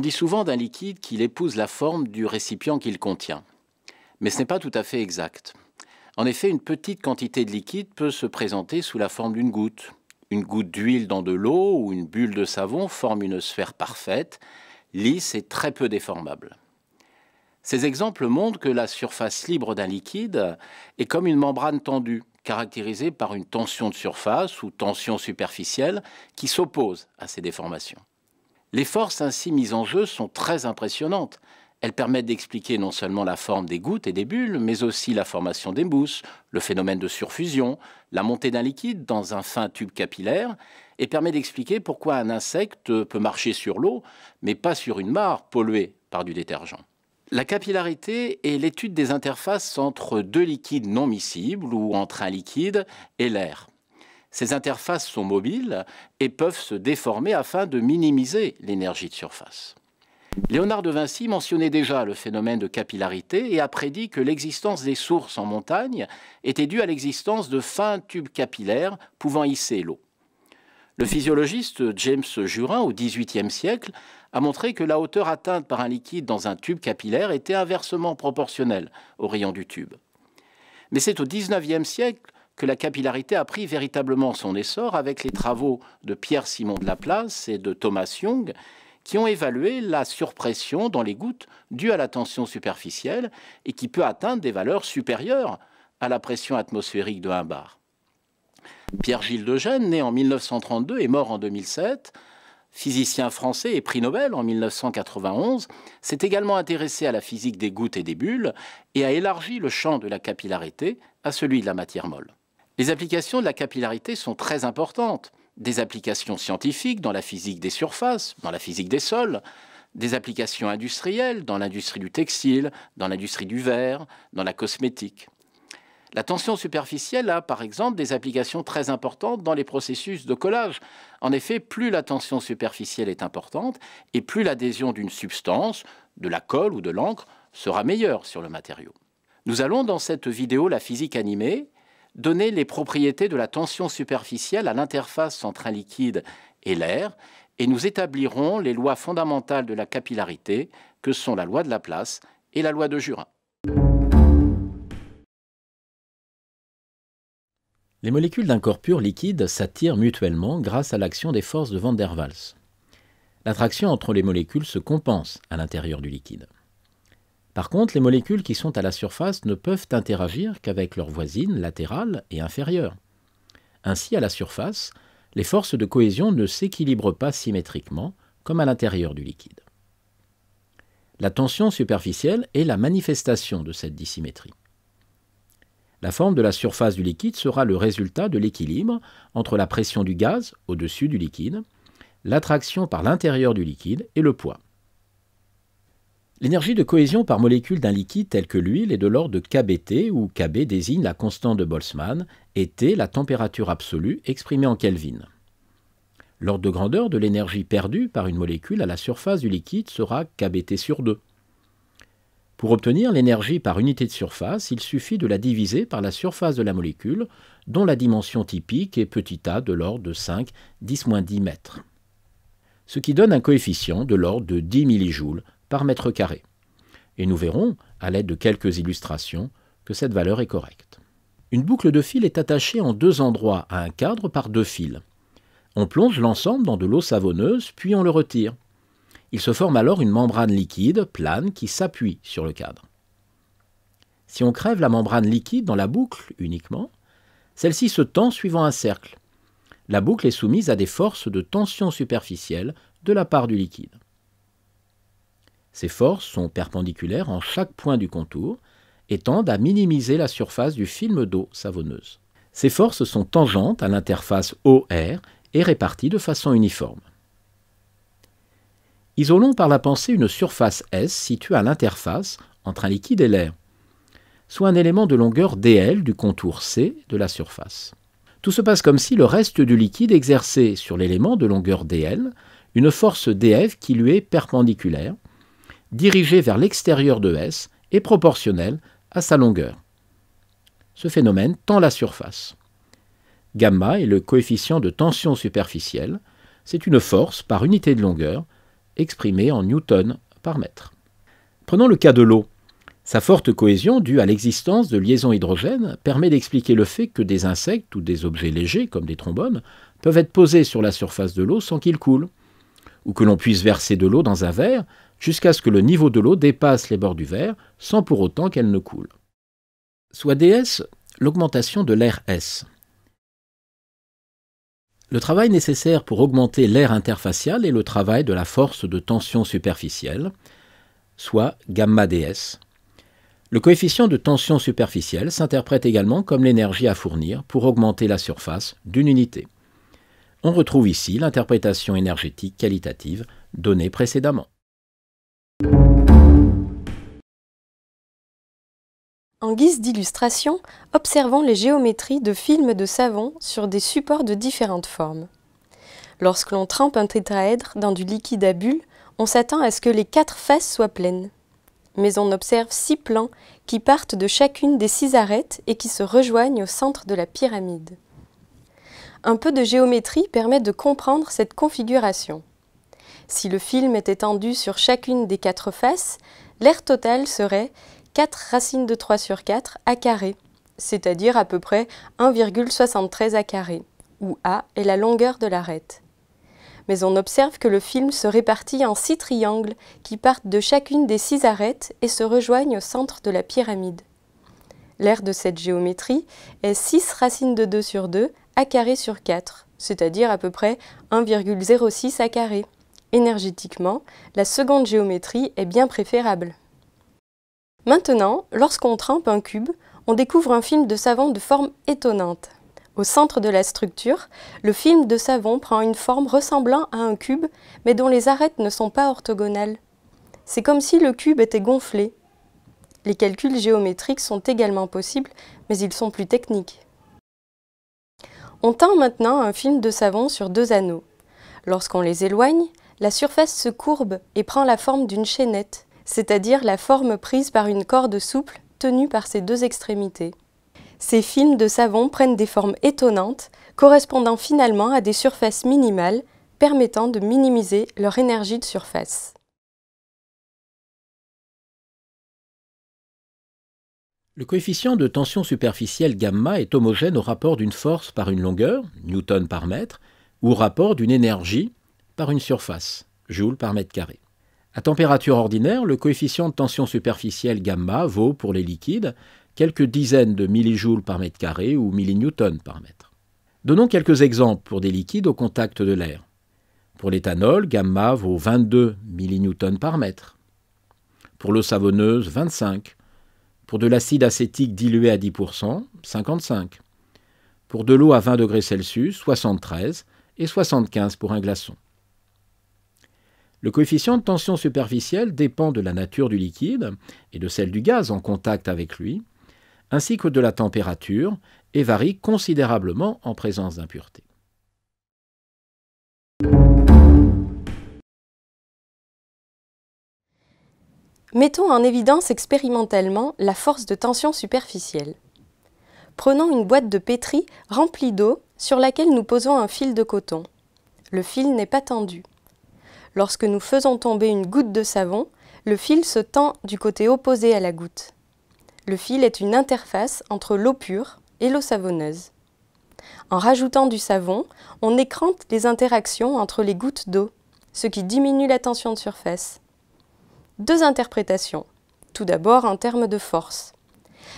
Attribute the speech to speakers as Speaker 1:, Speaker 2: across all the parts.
Speaker 1: On dit souvent d'un liquide qu'il épouse la forme du récipient qu'il contient. Mais ce n'est pas tout à fait exact. En effet, une petite quantité de liquide peut se présenter sous la forme d'une goutte. Une goutte d'huile dans de l'eau ou une bulle de savon forme une sphère parfaite, lisse et très peu déformable. Ces exemples montrent que la surface libre d'un liquide est comme une membrane tendue, caractérisée par une tension de surface ou tension superficielle qui s'oppose à ces déformations. Les forces ainsi mises en jeu sont très impressionnantes. Elles permettent d'expliquer non seulement la forme des gouttes et des bulles, mais aussi la formation des mousses, le phénomène de surfusion, la montée d'un liquide dans un fin tube capillaire, et permet d'expliquer pourquoi un insecte peut marcher sur l'eau, mais pas sur une mare polluée par du détergent. La capillarité est l'étude des interfaces entre deux liquides non miscibles ou entre un liquide et l'air. Ces interfaces sont mobiles et peuvent se déformer afin de minimiser l'énergie de surface. Léonard de Vinci mentionnait déjà le phénomène de capillarité et a prédit que l'existence des sources en montagne était due à l'existence de fins tubes capillaires pouvant hisser l'eau. Le physiologiste James Jurin, au XVIIIe siècle, a montré que la hauteur atteinte par un liquide dans un tube capillaire était inversement proportionnelle au rayon du tube. Mais c'est au XIXe siècle que la capillarité a pris véritablement son essor avec les travaux de Pierre-Simon de Laplace et de Thomas Young, qui ont évalué la surpression dans les gouttes due à la tension superficielle et qui peut atteindre des valeurs supérieures à la pression atmosphérique de 1 bar. Pierre-Gilles de Gênes, né en 1932 et mort en 2007, physicien français et prix Nobel en 1991, s'est également intéressé à la physique des gouttes et des bulles et a élargi le champ de la capillarité à celui de la matière molle. Les applications de la capillarité sont très importantes. Des applications scientifiques dans la physique des surfaces, dans la physique des sols, des applications industrielles dans l'industrie du textile, dans l'industrie du verre, dans la cosmétique. La tension superficielle a, par exemple, des applications très importantes dans les processus de collage. En effet, plus la tension superficielle est importante, et plus l'adhésion d'une substance, de la colle ou de l'encre, sera meilleure sur le matériau. Nous allons dans cette vidéo La physique animée donner les propriétés de la tension superficielle à l'interface entre un liquide et l'air, et nous établirons les lois fondamentales de la capillarité, que sont la loi de Laplace et la loi de Jurin. Les molécules d'un corps pur liquide s'attirent mutuellement grâce à l'action des forces de Van der Waals. L'attraction entre les molécules se compense à l'intérieur du liquide. Par contre, les molécules qui sont à la surface ne peuvent interagir qu'avec leurs voisines latérales et inférieures. Ainsi, à la surface, les forces de cohésion ne s'équilibrent pas symétriquement, comme à l'intérieur du liquide. La tension superficielle est la manifestation de cette dissymétrie. La forme de la surface du liquide sera le résultat de l'équilibre entre la pression du gaz au-dessus du liquide, l'attraction par l'intérieur du liquide et le poids. L'énergie de cohésion par molécule d'un liquide tel que l'huile est de l'ordre de kBT, où kB désigne la constante de Boltzmann, et T la température absolue exprimée en Kelvin. L'ordre de grandeur de l'énergie perdue par une molécule à la surface du liquide sera kBT sur 2. Pour obtenir l'énergie par unité de surface, il suffit de la diviser par la surface de la molécule, dont la dimension typique est petit a de l'ordre de 5, 10 10 mètres. Ce qui donne un coefficient de l'ordre de 10 millijoules par mètre carré. Et nous verrons, à l'aide de quelques illustrations, que cette valeur est correcte. Une boucle de fil est attachée en deux endroits à un cadre par deux fils. On plonge l'ensemble dans de l'eau savonneuse, puis on le retire. Il se forme alors une membrane liquide plane qui s'appuie sur le cadre. Si on crève la membrane liquide dans la boucle uniquement, celle-ci se tend suivant un cercle. La boucle est soumise à des forces de tension superficielle de la part du liquide. Ces forces sont perpendiculaires en chaque point du contour et tendent à minimiser la surface du film d'eau savonneuse. Ces forces sont tangentes à l'interface OR et réparties de façon uniforme. Isolons par la pensée une surface S située à l'interface entre un liquide et l'air, soit un élément de longueur DL du contour C de la surface. Tout se passe comme si le reste du liquide exerçait sur l'élément de longueur DL une force DF qui lui est perpendiculaire, dirigé vers l'extérieur de S est proportionnelle à sa longueur. Ce phénomène tend la surface. Gamma est le coefficient de tension superficielle, c'est une force par unité de longueur exprimée en newton par mètre. Prenons le cas de l'eau. Sa forte cohésion due à l'existence de liaisons hydrogènes permet d'expliquer le fait que des insectes ou des objets légers comme des trombones peuvent être posés sur la surface de l'eau sans qu'ils coulent, ou que l'on puisse verser de l'eau dans un verre jusqu'à ce que le niveau de l'eau dépasse les bords du verre, sans pour autant qu'elle ne coule. Soit DS, l'augmentation de l'air S. Le travail nécessaire pour augmenter l'air interfacial est le travail de la force de tension superficielle, soit gamma DS. Le coefficient de tension superficielle s'interprète également comme l'énergie à fournir pour augmenter la surface d'une unité. On retrouve ici l'interprétation énergétique qualitative donnée précédemment.
Speaker 2: En guise d'illustration, observons les géométries de films de savon sur des supports de différentes formes. Lorsque l'on trempe un tétraèdre dans du liquide à bulles, on s'attend à ce que les quatre faces soient pleines. Mais on observe six plans qui partent de chacune des six arêtes et qui se rejoignent au centre de la pyramide. Un peu de géométrie permet de comprendre cette configuration. Si le film est tendu sur chacune des quatre faces, l'air total serait 4 racines de 3 sur 4 à carré, c'est-à-dire à peu près 1,73 à carré, où A est la longueur de l'arête. Mais on observe que le film se répartit en 6 triangles qui partent de chacune des 6 arêtes et se rejoignent au centre de la pyramide. L'aire de cette géométrie est 6 racines de 2 sur 2 à carré sur 4, c'est-à-dire à peu près 1,06 à carré. Énergétiquement, la seconde géométrie est bien préférable. Maintenant, lorsqu'on trempe un cube, on découvre un film de savon de forme étonnante. Au centre de la structure, le film de savon prend une forme ressemblant à un cube, mais dont les arêtes ne sont pas orthogonales. C'est comme si le cube était gonflé. Les calculs géométriques sont également possibles, mais ils sont plus techniques. On tend maintenant un film de savon sur deux anneaux. Lorsqu'on les éloigne, la surface se courbe et prend la forme d'une chaînette c'est-à-dire la forme prise par une corde souple tenue par ses deux extrémités. Ces films de savon prennent des formes étonnantes, correspondant finalement à des surfaces minimales, permettant de minimiser leur énergie de surface.
Speaker 1: Le coefficient de tension superficielle gamma est homogène au rapport d'une force par une longueur, newton par mètre, ou au rapport d'une énergie par une surface, joule par mètre carré. À température ordinaire, le coefficient de tension superficielle gamma vaut pour les liquides quelques dizaines de millijoules par mètre carré ou millinewtons par mètre. Donnons quelques exemples pour des liquides au contact de l'air. Pour l'éthanol, gamma vaut 22 millinewtons par mètre. Pour l'eau savonneuse, 25. Pour de l'acide acétique dilué à 10%, 55. Pour de l'eau à 20 degrés Celsius, 73 et 75 pour un glaçon. Le coefficient de tension superficielle dépend de la nature du liquide et de celle du gaz en contact avec lui, ainsi que de la température, et varie considérablement en présence d'impuretés.
Speaker 2: Mettons en évidence expérimentalement la force de tension superficielle. Prenons une boîte de pétri remplie d'eau sur laquelle nous posons un fil de coton. Le fil n'est pas tendu. Lorsque nous faisons tomber une goutte de savon, le fil se tend du côté opposé à la goutte. Le fil est une interface entre l'eau pure et l'eau savonneuse. En rajoutant du savon, on écrante les interactions entre les gouttes d'eau, ce qui diminue la tension de surface. Deux interprétations. Tout d'abord en termes de force.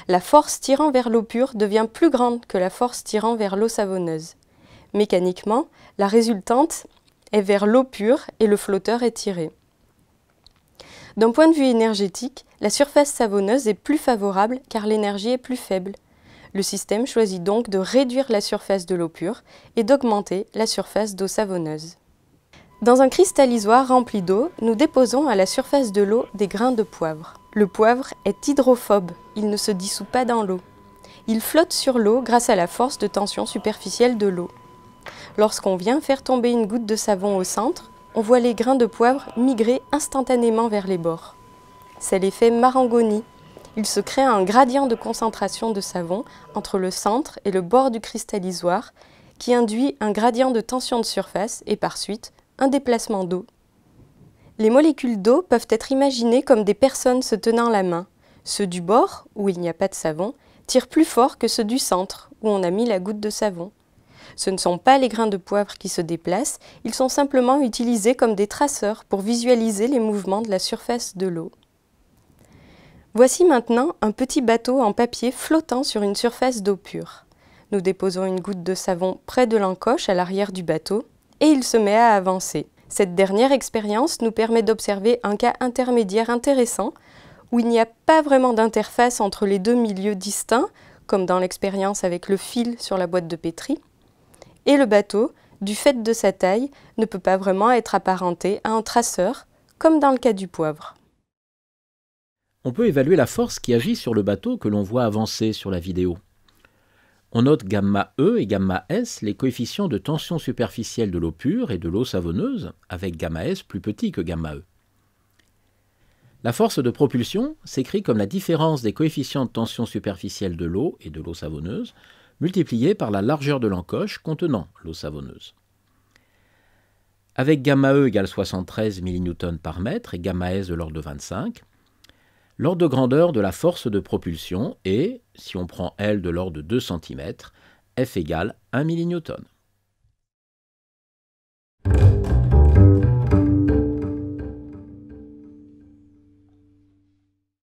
Speaker 2: La force tirant vers l'eau pure devient plus grande que la force tirant vers l'eau savonneuse. Mécaniquement, la résultante est vers l'eau pure et le flotteur est tiré. D'un point de vue énergétique, la surface savonneuse est plus favorable car l'énergie est plus faible. Le système choisit donc de réduire la surface de l'eau pure et d'augmenter la surface d'eau savonneuse. Dans un cristallisoir rempli d'eau, nous déposons à la surface de l'eau des grains de poivre. Le poivre est hydrophobe, il ne se dissout pas dans l'eau. Il flotte sur l'eau grâce à la force de tension superficielle de l'eau. Lorsqu'on vient faire tomber une goutte de savon au centre, on voit les grains de poivre migrer instantanément vers les bords. C'est l'effet Marangoni. Il se crée un gradient de concentration de savon entre le centre et le bord du cristallisoire qui induit un gradient de tension de surface et par suite un déplacement d'eau. Les molécules d'eau peuvent être imaginées comme des personnes se tenant la main. Ceux du bord, où il n'y a pas de savon, tirent plus fort que ceux du centre, où on a mis la goutte de savon. Ce ne sont pas les grains de poivre qui se déplacent, ils sont simplement utilisés comme des traceurs pour visualiser les mouvements de la surface de l'eau. Voici maintenant un petit bateau en papier flottant sur une surface d'eau pure. Nous déposons une goutte de savon près de l'encoche à l'arrière du bateau et il se met à avancer. Cette dernière expérience nous permet d'observer un cas intermédiaire intéressant où il n'y a pas vraiment d'interface entre les deux milieux distincts, comme dans l'expérience avec le fil sur la boîte de pétri, et le bateau, du fait de sa taille, ne peut pas vraiment être apparenté à un traceur, comme dans le cas du poivre.
Speaker 1: On peut évaluer la force qui agit sur le bateau que l'on voit avancer sur la vidéo. On note gamma E et gamma S, les coefficients de tension superficielle de l'eau pure et de l'eau savonneuse, avec gamma S plus petit que gamma E. La force de propulsion s'écrit comme la différence des coefficients de tension superficielle de l'eau et de l'eau savonneuse multiplié par la largeur de l'encoche contenant l'eau savonneuse. Avec gamma E égale 73 mN par mètre et gamma de l'ordre de 25, l'ordre de grandeur de la force de propulsion est, si on prend L de l'ordre de 2 cm, F égale 1 mN.